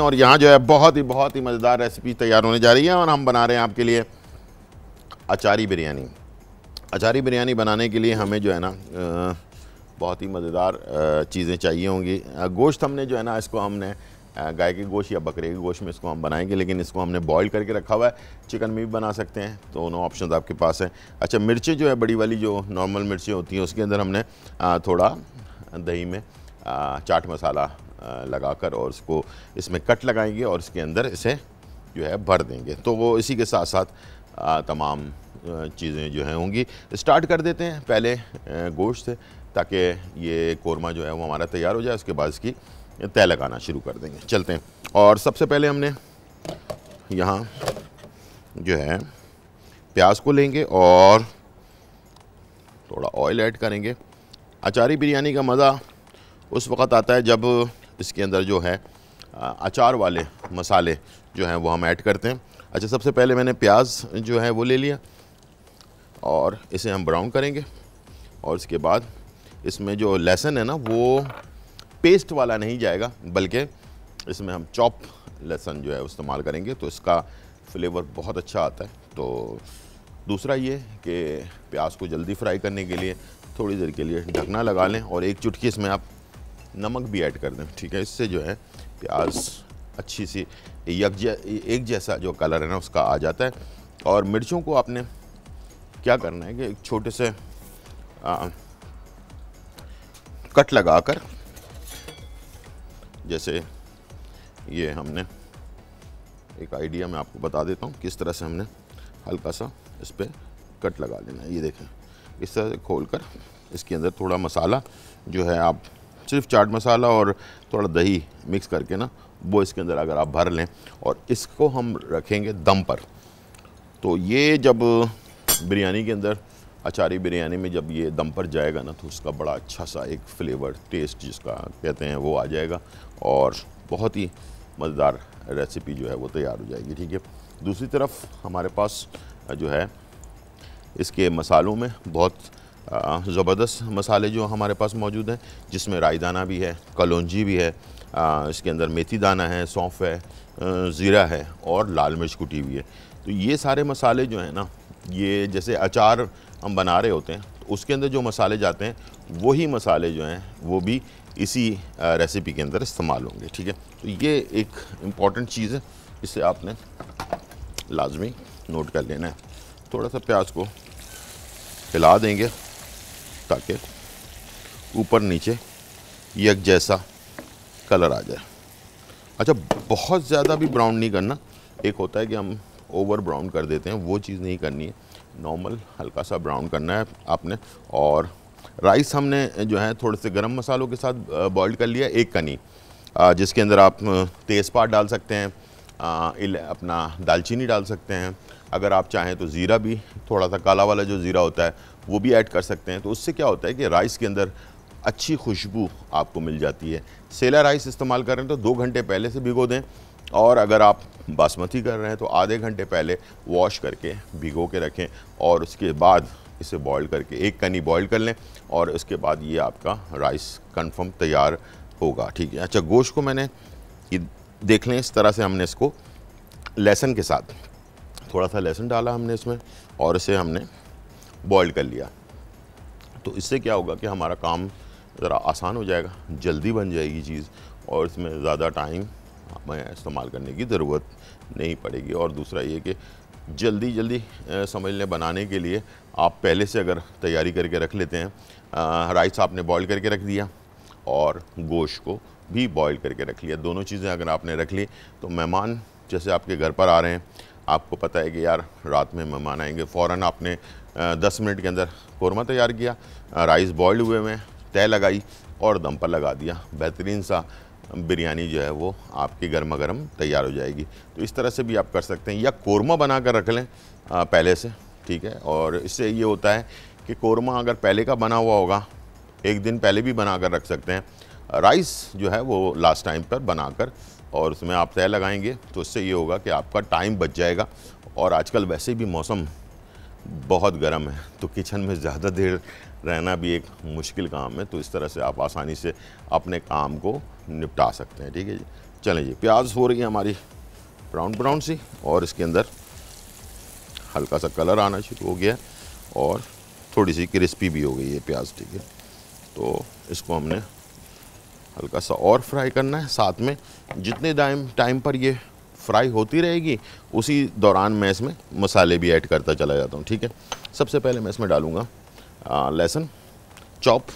हैं और यहाँ जो है बहुत ही बहुत ही मज़ेदार रेसिपी तैयार होने जा रही है और हम बना रहे हैं आपके लिए अचारी बिरयानी अचारी बिरयानी बनाने के लिए हमें जो है ना बहुत ही मज़ेदार चीज़ें चाहिए होंगी गोश्त हमने जो है ना इसको हमने गाय के गोश्त या बकरे के गोश्त में इसको हम बनाएंगे लेकिन इसको हमने बॉईल करके रखा हुआ है चिकन में भी बना सकते हैं तो दोनों ऑप्शन आपके पास हैं अच्छा मिर्चें जो है बड़ी वाली जो नॉर्मल मिर्चें होती हैं उसके अंदर हमने थोड़ा दही में चाट मसाला लगाकर और उसको इसमें कट लगाएंगे और इसके अंदर इसे जो है भर देंगे तो वो इसी के साथ साथ तमाम चीज़ें जो हैं होंगी स्टार्ट कर देते हैं पहले गोश्त से ताकि ये कौरमा जो है वो हमारा तैयार हो जाए उसके बाद इसकी तय लगाना शुरू कर देंगे चलते हैं और सबसे पहले हमने यहाँ जो है प्याज को लेंगे और थोड़ा ऑयल ऐड करेंगे अचारी बिरयानी का मज़ा उस वक़्त आता है जब इसके अंदर जो है अचार वाले मसाले जो हैं वो हम ऐड करते हैं अच्छा सबसे पहले मैंने प्याज जो है वो ले लिया और इसे हम ब्राउन करेंगे और इसके बाद इसमें जो लहसुन है ना वो पेस्ट वाला नहीं जाएगा बल्कि इसमें हम चॉप लहसुन जो है इस्तेमाल करेंगे तो इसका फ्लेवर बहुत अच्छा आता है तो दूसरा ये कि प्याज को जल्दी फ्राई करने के लिए थोड़ी देर के लिए ढकना लगा लें और एक चुटकी इसमें आप नमक भी ऐड कर दें ठीक है इससे जो है प्याज अच्छी सी यकजा एक जैसा जो कलर है ना उसका आ जाता है और मिर्चों को आपने क्या करना है कि एक छोटे से आ, कट लगाकर जैसे ये हमने एक आइडिया मैं आपको बता देता हूँ किस तरह से हमने हल्का सा इस पर कट लगा लेना है ये देखें इस तरह से खोल कर इसके अंदर थोड़ा मसाला जो है आप सिर्फ चाट मसाला और थोड़ा दही मिक्स करके ना वो इसके अंदर अगर आप भर लें और इसको हम रखेंगे दम पर तो ये जब बिरयानी के अंदर अचारी बिरयानी में जब ये दम पर जाएगा ना तो उसका बड़ा अच्छा सा एक फ्लेवर टेस्ट जिसका कहते हैं वो आ जाएगा और बहुत ही मज़ेदार रेसिपी जो है वो तैयार हो जाएगी ठीक है दूसरी तरफ हमारे पास जो है इसके मसालों में बहुत ज़बरदस्त मसाले जो हमारे पास मौजूद हैं जिसमें राई दाना भी है कलौजी भी है इसके अंदर मेथी दाना है सौंफ है ज़ीरा है और लाल मिर्च कुटी हुई है तो ये सारे मसाले जो हैं ना ये जैसे अचार हम बना रहे होते हैं तो उसके अंदर जो मसाले जाते हैं वही मसाले जो हैं वो भी इसी रेसिपी के अंदर इस्तेमाल होंगे ठीक है तो ये एक इम्पॉर्टेंट चीज़ है इसे आपने लाजमी नोट कर लेना है थोड़ा सा प्याज को हिला देंगे ताकि ऊपर नीचे यक जैसा कलर आ जाए अच्छा बहुत ज़्यादा भी ब्राउन नहीं करना एक होता है कि हम ओवर ब्राउन कर देते हैं वो चीज़ नहीं करनी है नॉर्मल हल्का सा ब्राउन करना है आपने और राइस हमने जो है थोड़े से गरम मसालों के साथ बॉईल कर लिया एक कनी जिसके अंदर आप तेज़पात डाल सकते हैं अपना दालचीनी डाल सकते हैं अगर आप चाहें तो ज़ीरा भी थोड़ा सा काला वाला जो ज़ीरा होता है वो भी ऐड कर सकते हैं तो उससे क्या होता है कि राइस के अंदर अच्छी खुशबू आपको मिल जाती है सेला राइस इस्तेमाल कर रहे हैं तो दो घंटे पहले से भिगो दें और अगर आप बासमती कर रहे हैं तो आधे घंटे पहले वॉश करके भिगो के रखें और उसके बाद इसे बॉईल करके एक कनी बॉईल कर लें और उसके बाद ये आपका राइस कंफर्म तैयार होगा ठीक है अच्छा गोश्त को मैंने देख लें इस तरह से हमने इसको लहसुन के साथ थोड़ा सा लहसुन डाला हमने इसमें और इसे हमने बॉयल कर लिया तो इससे क्या होगा कि हमारा काम ज़रा आसान हो जाएगा जल्दी बन जाएगी चीज़ और इसमें ज़्यादा टाइम हमें इस्तेमाल करने की ज़रूरत नहीं पड़ेगी और दूसरा ये कि जल्दी जल्दी समझ लें बनाने के लिए आप पहले से अगर तैयारी करके रख लेते हैं राइस आपने बॉईल करके रख दिया और गोश्त को भी बॉईल करके रख लिया दोनों चीज़ें अगर आपने रख ली तो मेहमान जैसे आपके घर पर आ रहे हैं आपको पता है कि यार रात में मेहमान आएंगे फ़ौर आपने दस मिनट के अंदर कौरमा तैयार किया राइस बॉयल हुए में तय लगाई और दम पर लगा दिया बेहतरीन सा बिरयानी जो है वो आपकी गर्मा गर्म तैयार हो जाएगी तो इस तरह से भी आप कर सकते हैं या कौरमा बना कर रख लें पहले से ठीक है और इससे ये होता है कि कौरमा अगर पहले का बना हुआ होगा एक दिन पहले भी बना कर रख सकते हैं राइस जो है वो लास्ट टाइम पर बना कर और उसमें आप तय लगाएंगे तो उससे ये होगा कि आपका टाइम बच जाएगा और आजकल वैसे भी मौसम बहुत गर्म है तो किचन में ज़्यादा देर रहना भी एक मुश्किल काम है तो इस तरह से आप आसानी से अपने काम को निपटा सकते हैं ठीक है जी चलें जी प्याज हो रही है हमारी ब्राउन ब्राउन सी और इसके अंदर हल्का सा कलर आना शुरू हो गया और थोड़ी सी क्रिस्पी भी हो गई है प्याज ठीक है तो इसको हमने हल्का सा और फ्राई करना है साथ में जितने टाइम टाइम पर ये फ्राई होती रहेगी उसी दौरान मैं इसमें मसाले भी ऐड करता चला जाता हूँ ठीक है सबसे पहले मैं इसमें डालूँगा लहसुन चॉप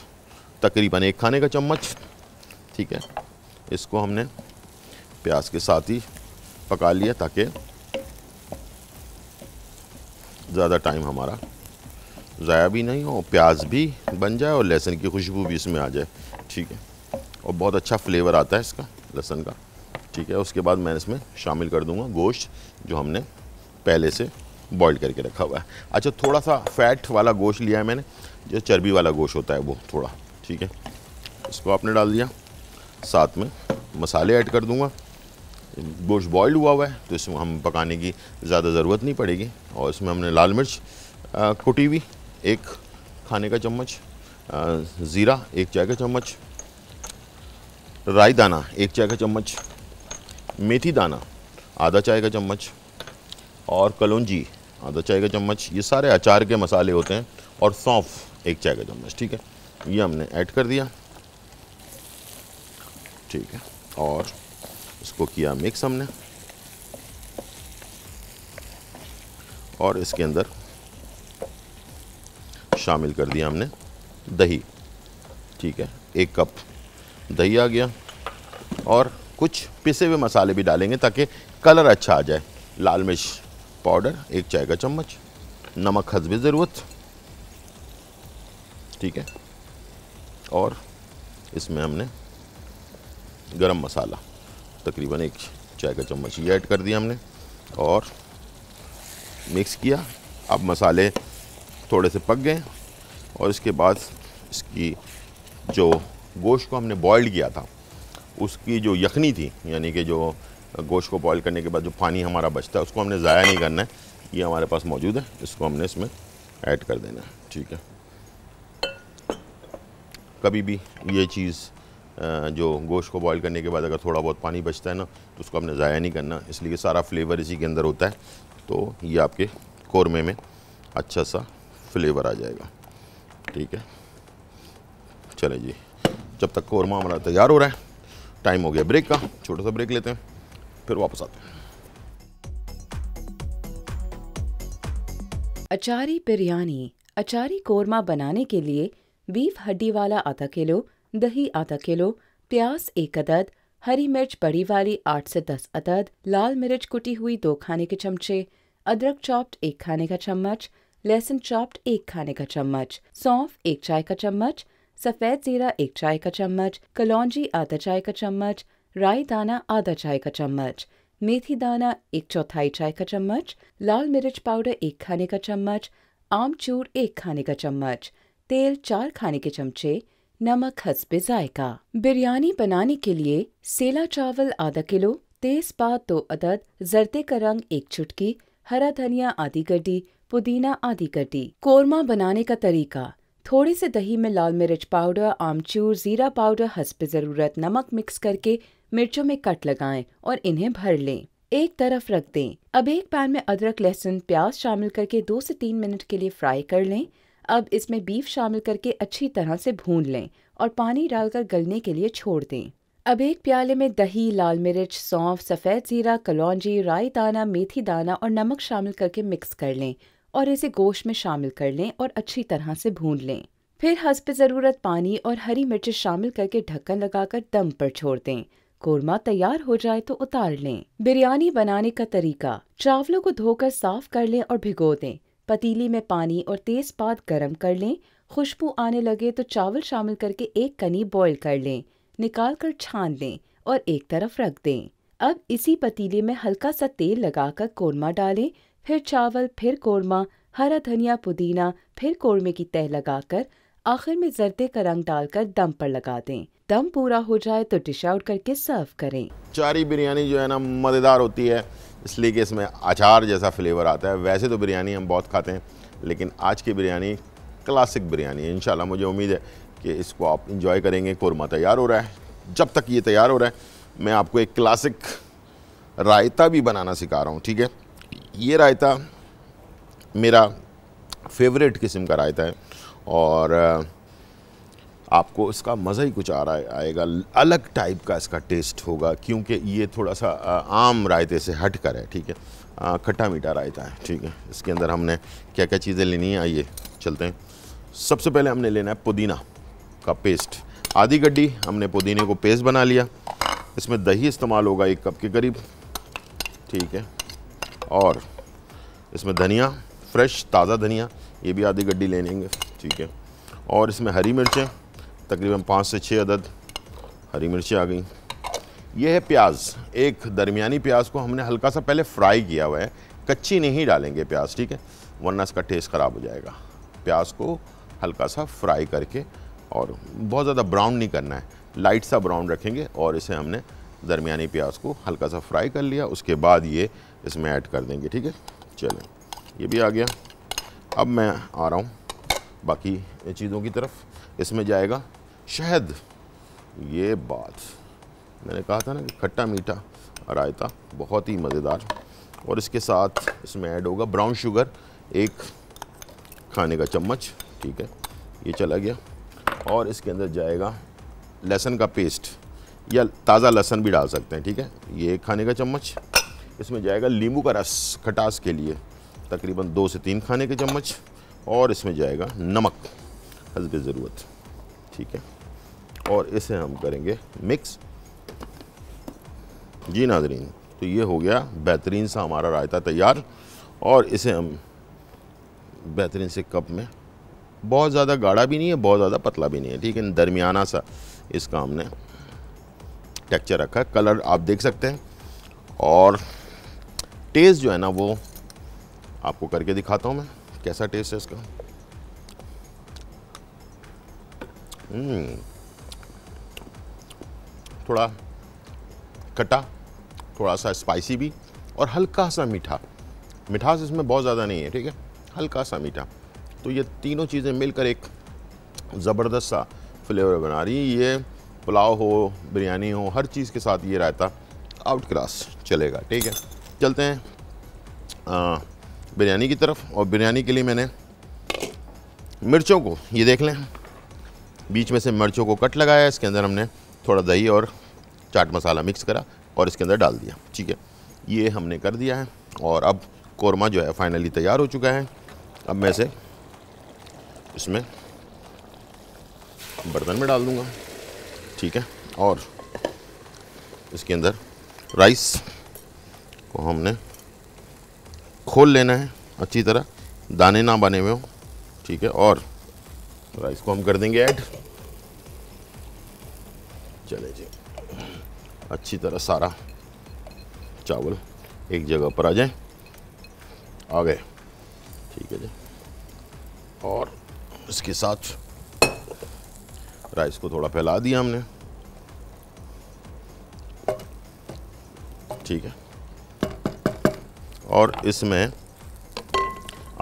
तकरीबन एक खाने का चम्मच ठीक है इसको हमने प्याज के साथ ही पका लिया ताकि ज़्यादा टाइम हमारा ज़ाया भी नहीं हो प्याज भी बन जाए और लहसुन की खुशबू भी इसमें आ जाए ठीक है और बहुत अच्छा फ्लेवर आता है इसका लहसुन का ठीक है उसके बाद मैं इसमें शामिल कर दूंगा गोश्त जो हमने पहले से बॉईल करके रखा हुआ है अच्छा थोड़ा सा फैट वाला गोश्त लिया है मैंने जो चर्बी वाला गोश्त होता है वो थोड़ा ठीक है इसको आपने डाल दिया साथ में मसाले ऐड कर दूंगा गोश्त बॉयल हुआ हुआ है तो इसमें हम पकाने की ज़्यादा ज़रूरत नहीं पड़ेगी और इसमें हमने लाल मिर्च कुटी हुई एक खाने का चम्मच ज़ीरा एक चाय का चम्मच रायदाना एक चाय का चम्मच मेथी दाना आधा चाय का चम्मच और कलौजी आधा चाय का चम्मच ये सारे अचार के मसाले होते हैं और सौंफ एक चाय का चम्मच ठीक है ये हमने ऐड कर दिया ठीक है और इसको किया मिक्स हमने और इसके अंदर शामिल कर दिया हमने दही ठीक है एक कप दही आ गया और कुछ पिसे हुए मसाले भी डालेंगे ताकि कलर अच्छा आ जाए लाल मिर्च पाउडर एक चाय का चम्मच नमक हसब ज़रूरत ठीक है और इसमें हमने गरम मसाला तकरीबन एक चाय का चम्मच ये ऐड कर दिया हमने और मिक्स किया अब मसाले थोड़े से पक गए और इसके बाद इसकी जो गोश्त को हमने बॉईल किया था उसकी जो यखनी थी यानी कि जो गोश्त को बॉयल करने के बाद जो पानी हमारा बचता है उसको हमने ज़ाया नहीं करना है ये हमारे पास मौजूद है इसको हमने इसमें ऐड कर देना है ठीक है कभी भी ये चीज़ जो गोश्त को बॉयल करने के बाद अगर थोड़ा बहुत पानी बचता है ना तो उसको हमने ज़ाया नहीं करना इसलिए सारा फ्लेवर इसी के अंदर होता है तो ये आपके कौरमे में अच्छा सा फ्लेवर आ जाएगा ठीक है चले जी जब तक कौरमा हमारा तैयार हो रहा है टाइम हो गया ब्रेक का छोटा सा ब्रेक लेते हैं फिर वापस आते हैं अचारी बिरयानी अचारी कोरमा बनाने के लिए बीफ हड्डी वाला आधा किलो दही आधा किलो प्याज एक अदद हरी मिर्च बड़ी वाली आठ से दस अदद लाल मिर्च कुटी हुई दो खाने के चमचे अदरक चॉप्ड एक खाने का चम्मच लहसुन चॉप्ड एक खाने का चम्मच सौंफ एक चाय का चम्मच सफ़ेद ज़ीरा एक चाय का चम्मच कलौजी आधा चाय का चम्मच राई दाना आधा चाय का चम्मच मेथी दाना एक चौथाई चाय का चम्मच लाल मिर्च पाउडर एक खाने का चम्मच आमचूर एक खाने का चम्मच तेल चार खाने के चमचे नमक हसबे जायका बिरयानी बनाने के लिए सेला चावल आधा किलो तेज पात दो अदद जरते का रंग एक चुटकी हरा धनिया आधी गड्डी पुदीना आधी गड्डी कोरमा बनाने का तरीका थोड़े से दही में लाल मिर्च पाउडर आमचूर ज़ीरा पाउडर हसप ज़रूरत नमक मिक्स करके मिर्चों में कट लगाएं और इन्हें भर लें एक तरफ रख दें अब एक पैन में अदरक लहसुन प्याज शामिल करके दो से तीन मिनट के लिए फ्राई कर लें अब इसमें बीफ शामिल करके अच्छी तरह से भून लें और पानी डालकर गलने के लिए छोड़ दें अब एक प्याले में दही लाल मिर्च सौंफ सफ़ेद ज़ीरा कलौजी राई दाना मेथी दाना और नमक शामिल करके मिक्स कर लें और इसे गोश्त में शामिल कर लें और अच्छी तरह से भून लें फिर पे ज़रूरत पानी और हरी मिर्च शामिल करके ढक्कन लगाकर दम पर छोड़ दें कोरमा तैयार हो जाए तो उतार लें बिरयानी बनाने का तरीका चावलों को धोकर साफ कर लें और भिगो दें पतीली में पानी और तेज पात गर्म कर लें खुशबू आने लगे तो चावल शामिल करके एक कनी बॉईल कर लें निकाल कर छान लें और एक तरफ रख दें अब इसी पतीले में हल्का सा तेल लगाकर कोरमा डालें फिर चावल फिर कोरमा हरा धनिया पुदीना फिर कोरमे की तह लगाकर आखिर में जरते का रंग डालकर दम पर लगा दें दम पूरा हो जाए तो डिश आउट करके सर्व करें चारी बिरयानी जो है ना मज़ेदार होती है इसलिए कि इसमें अचार जैसा फ्लेवर आता है वैसे तो बिरयानी हम बहुत खाते हैं लेकिन आज की बिरयानी क्लासिक बिरयानी है इन मुझे उम्मीद है कि इसको आप इंजॉय करेंगे कोरमा तैयार हो रहा है जब तक ये तैयार हो रहा है मैं आपको एक क्लासिक रायता भी बनाना सिखा रहा हूँ ठीक है ये रायता मेरा फेवरेट किस्म का रायता है और आपको इसका मज़ा ही कुछ आ रहा है आएगा अलग टाइप का इसका टेस्ट होगा क्योंकि ये थोड़ा सा आम रायते से हट कर है ठीक है खट्टा मीठा रायता है ठीक है इसके अंदर हमने क्या क्या चीज़ें लेनी है आइए चलते हैं सबसे पहले हमने लेना है पुदीना का पेस्ट आधी गड्डी हमने पुदीने को पेस्ट बना लिया इसमें दही इस्तेमाल होगा एक कप के करीब ठीक है और इसमें धनिया फ्रेश ताज़ा धनिया ये भी आधी गड्डी ले लेंगे ठीक है और इसमें हरी मिर्चें तकरीबन पाँच से छः अदद हरी मिर्चें आ गई ये है प्याज एक दरमियानी प्याज को हमने हल्का सा पहले फ्राई किया हुआ है कच्ची नहीं डालेंगे प्याज ठीक है वरना इसका टेस्ट ख़राब हो जाएगा प्याज को हल्का सा फ्राई करके और बहुत ज़्यादा ब्राउन नहीं करना है लाइट सा ब्राउन रखेंगे और इसे हमने दरमियानी प्याज को हल्का सा फ्राई कर लिया उसके बाद ये इसमें ऐड कर देंगे ठीक है चलें ये भी आ गया अब मैं आ रहा हूँ बाकी चीज़ों की तरफ इसमें जाएगा शहद ये बात मैंने कहा था ना कि खट्टा मीठा रायता बहुत ही मज़ेदार और इसके साथ इसमें ऐड होगा ब्राउन शुगर एक खाने का चम्मच ठीक है ये चला गया और इसके अंदर जाएगा लहसन का पेस्ट या ताज़ा लहसन भी डाल सकते हैं ठीक है ये एक खाने का चम्मच इसमें जाएगा नींबू का रस खटास के लिए तकरीबन दो से तीन खाने के चम्मच और इसमें जाएगा नमक हसब ज़रूरत ठीक है और इसे हम करेंगे मिक्स जी नाजरीन तो ये हो गया बेहतरीन सा हमारा रायता तैयार और इसे हम बेहतरीन से कप में बहुत ज़्यादा गाढ़ा भी नहीं है बहुत ज़्यादा पतला भी नहीं है ठीक है दरमियाना सा इसका हमने टेक्चर रखा है कलर आप देख सकते हैं और टेस्ट जो है ना वो आपको करके दिखाता हूँ मैं कैसा टेस्ट है इसका हम्म, थोड़ा खट्टा थोड़ा सा स्पाइसी भी और हल्का सा मीठा मिठास इसमें बहुत ज़्यादा नहीं है ठीक है हल्का सा मीठा तो ये तीनों चीज़ें मिलकर एक ज़बरदस्त सा फ्लेवर बना रही है ये पुलाव हो बिरयानी हो हर चीज़ के साथ ये रायता आउट क्लास चलेगा ठीक है चलते हैं बिरयानी की तरफ और बिरयानी के लिए मैंने मिर्चों को ये देख लें बीच में से मिर्चों को कट लगाया इसके अंदर हमने थोड़ा दही और चाट मसाला मिक्स करा और इसके अंदर डाल दिया ठीक है ये हमने कर दिया है और अब कौरमा जो है फाइनली तैयार हो चुका है अब मैं इसे इसमें बर्तन में डाल दूँगा ठीक है और इसके अंदर राइस को हमने खोल लेना है अच्छी तरह दाने ना बने हुए हों ठीक है और राइस को हम कर देंगे ऐड चले जी अच्छी तरह सारा चावल एक जगह पर आ जाए आ गए ठीक है जी और इसके साथ राइस को थोड़ा फैला दिया हमने ठीक है और इसमें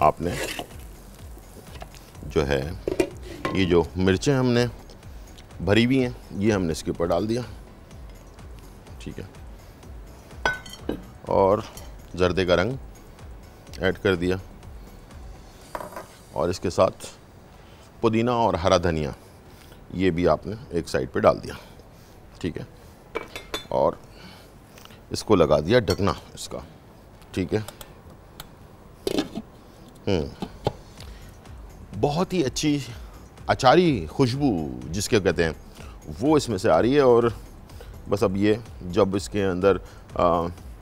आपने जो है ये जो मिर्चें हमने भरी हुई हैं ये हमने इसके ऊपर डाल दिया ठीक है और जर्दे का रंग ऐड कर दिया और इसके साथ पुदीना और हरा धनिया ये भी आपने एक साइड पे डाल दिया ठीक है और इसको लगा दिया ढकना इसका ठीक है हम्म। बहुत ही अच्छी अचारी खुशबू जिसके कहते हैं वो इसमें से आ रही है और बस अब ये जब इसके अंदर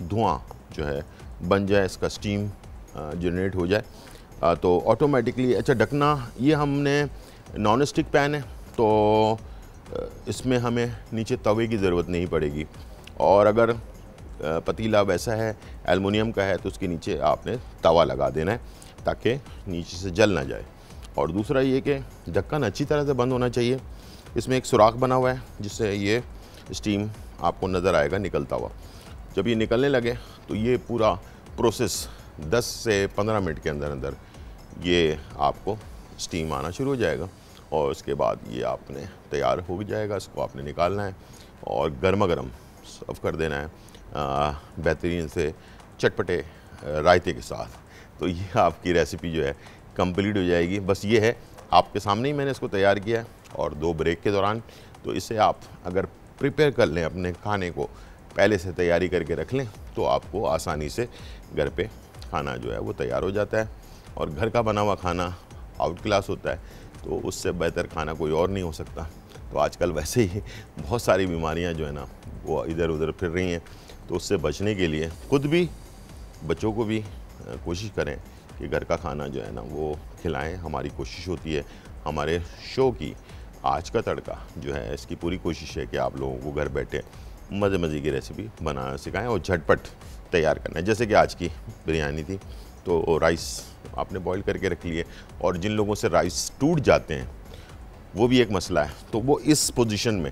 धुआं जो है बन जाए इसका स्टीम जनरेट हो जाए तो ऑटोमेटिकली अच्छा ढकना ये हमने नॉन स्टिक पैन है तो इसमें हमें नीचे तवे की ज़रूरत नहीं पड़ेगी और अगर पतीला वैसा है एलमिनियम का है तो उसके नीचे आपने तवा लगा देना है ताकि नीचे से जल ना जाए और दूसरा ये कि ढक्कन अच्छी तरह से बंद होना चाहिए इसमें एक सुराख बना हुआ है जिससे ये स्टीम आपको नज़र आएगा निकलता हुआ जब ये निकलने लगे तो ये पूरा प्रोसेस 10 से 15 मिनट के अंदर अंदर ये आपको स्टीम आना शुरू हो जाएगा और उसके बाद ये आपने तैयार हो भी जाएगा इसको आपने निकालना है और गर्मा गर्म सर्व कर देना है बेहतरीन से चटपटे रायते के साथ तो ये आपकी रेसिपी जो है कंप्लीट हो जाएगी बस ये है आपके सामने ही मैंने इसको तैयार किया और दो ब्रेक के दौरान तो इसे आप अगर प्रिपेयर कर लें अपने खाने को पहले से तैयारी करके रख लें तो आपको आसानी से घर पे खाना जो है वो तैयार हो जाता है और घर का बना हुआ खाना आउट क्लास होता है तो उससे बेहतर खाना कोई और नहीं हो सकता तो आजकल वैसे ही बहुत सारी बीमारियां जो है ना वो इधर उधर फिर रही हैं तो उससे बचने के लिए ख़ुद भी बच्चों को भी कोशिश करें कि घर का खाना जो है ना वो खिलाएं हमारी कोशिश होती है हमारे शो की आज का तड़का जो है इसकी पूरी कोशिश है कि आप लोगों को घर बैठे मज़े मज़े की रेसिपी बनाना सिखाएं और झटपट तैयार करना है जैसे कि आज की बिरयानी थी तो राइस आपने बॉईल करके रख लिए और जिन लोगों से राइस टूट जाते हैं वो भी एक मसला है तो वो इस पोजीशन में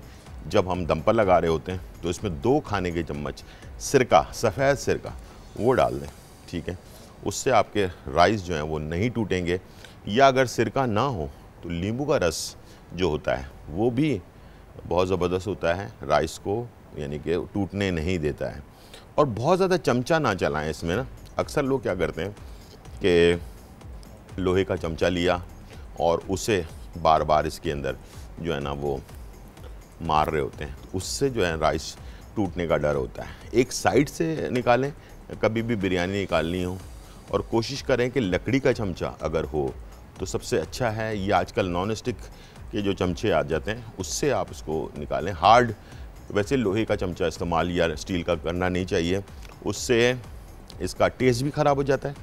जब हम दम्पर लगा रहे होते हैं तो इसमें दो खाने के चम्मच सिरका सफ़ेद सिरका वो डाल दें ठीक है उससे आपके राइस जो हैं वो नहीं टूटेंगे या अगर सिरका ना हो तो नींबू का रस जो होता है वो भी बहुत ज़बरदस्त होता है राइस को यानी कि टूटने नहीं देता है और बहुत ज़्यादा चमचा ना चलाएं इसमें ना अक्सर लोग क्या करते हैं कि लोहे का चमचा लिया और उसे बार बार इसके अंदर जो है ना वो मार रहे होते हैं उससे जो है राइस टूटने का डर होता है एक साइड से निकालें कभी भी बिरयानी निकालनी हो और कोशिश करें कि लकड़ी का चमचा अगर हो तो सबसे अच्छा है ये आजकल नॉन स्टिक के जो चमचे आ जाते हैं उससे आप उसको निकालें हार्ड वैसे लोहे का चमचा इस्तेमाल या स्टील का करना नहीं चाहिए उससे इसका टेस्ट भी ख़राब हो जाता है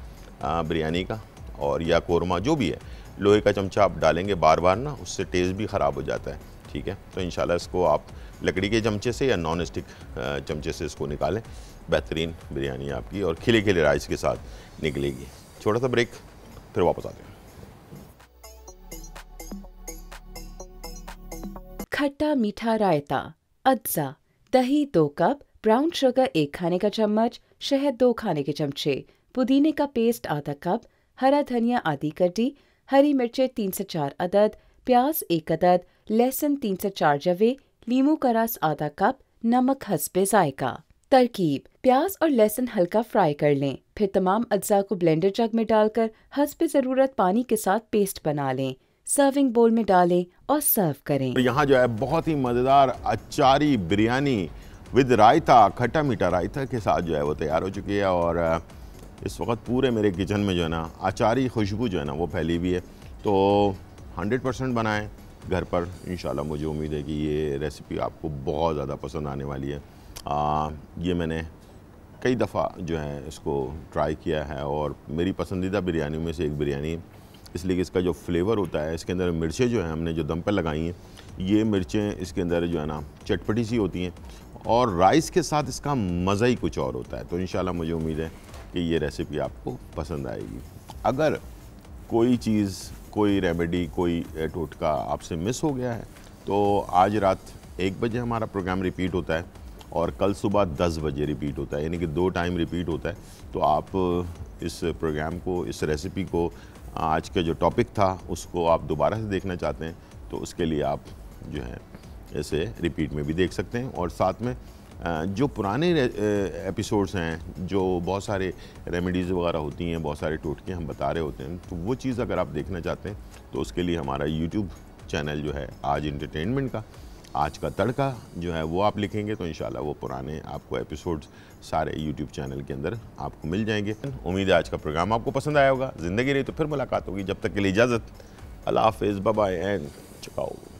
बिरयानी का और या कोरमा जो भी है लोहे का चमचा आप डालेंगे बार बार ना उससे टेस्ट भी ख़राब हो जाता है ठीक है तो इंशाल्लाह इसको आप लकड़ी के चमचे से या नॉन स्टिक चमचे से इसको निकालें बेहतरीन बिरयानी आपकी और खिले खिले राइस के साथ निकलेगी छोटा सा ब्रेक फिर वापस आते हैं खट्टा मीठा रायता अज्जा दही दो कप ब्राउन शुगर एक खाने का चम्मच शहद दो खाने के चमचे पुदीने का पेस्ट आधा कप हरा धनिया आधी कटी हरी मिर्चें तीन से चार अदद प्याज एक अदद लहसुन तीन से चार जवे लीमू का रस आधा कप नमक हसबे जायका तरकीब प्याज और लहसुन हल्का फ्राई कर लें फिर तमाम अज्जा को ब्लेंडर जग में डालकर हसबे ज़रूरत पानी के साथ पेस्ट बना लें सर्विंग बोल में डालें और सर्व करें तो यहाँ जो है बहुत ही मज़ेदार अचारी बिरयानी विद रायता खट्टा मीठा रायता के साथ जो है वो तैयार हो चुकी है और इस वक्त पूरे मेरे किचन में जो है ना अचारी खुशबू जो है ना वो फैली हुई है तो हंड्रेड परसेंट बनाएँ घर पर इन मुझे उम्मीद है कि ये रेसिपी आपको बहुत ज़्यादा पसंद आने वाली है आ, ये मैंने कई दफ़ा जो है इसको ट्राई किया है और मेरी पसंदीदा बिरयानी में से एक बिरयानी है इसलिए कि इसका जो फ्लेवर होता है इसके अंदर मिर्चें जो हैं हमने जो दम पर लगाई हैं ये मिर्चें इसके अंदर जो है ना चटपटी सी होती हैं और राइस के साथ इसका मज़ा ही कुछ और होता है तो इन मुझे उम्मीद है कि ये रेसिपी आपको पसंद आएगी अगर कोई चीज़ कोई रेमेडी कोई टोटका आपसे मिस हो गया है तो आज रात एक बजे हमारा प्रोग्राम रिपीट होता है और कल सुबह दस बजे रिपीट होता है यानी कि दो टाइम रिपीट होता है तो आप इस प्रोग्राम को इस रेसिपी को आज का जो टॉपिक था उसको आप दोबारा से देखना चाहते हैं तो उसके लिए आप जो है ऐसे रिपीट में भी देख सकते हैं और साथ में जो पुराने एपिसोड्स हैं जो बहुत सारे रेमेडीज़ वगैरह होती हैं बहुत सारे टोटके हम बता रहे होते हैं तो वो चीज़ अगर आप देखना चाहते हैं तो उसके लिए हमारा यूट्यूब चैनल जो है आज इंटरटेनमेंट का आज का तड़का जो है वो आप लिखेंगे तो इन वो पुराने आपको एपिसोड्स सारे यूट्यूब चैनल के अंदर आपको मिल जाएंगे उम्मीद है आज का प्रोग्राम आपको पसंद आया होगा ज़िंदगी रही तो फिर मुलाकात होगी जब तक के लिए इजाज़त अल्लाह हाफिज़ बाय एंड चुकाओ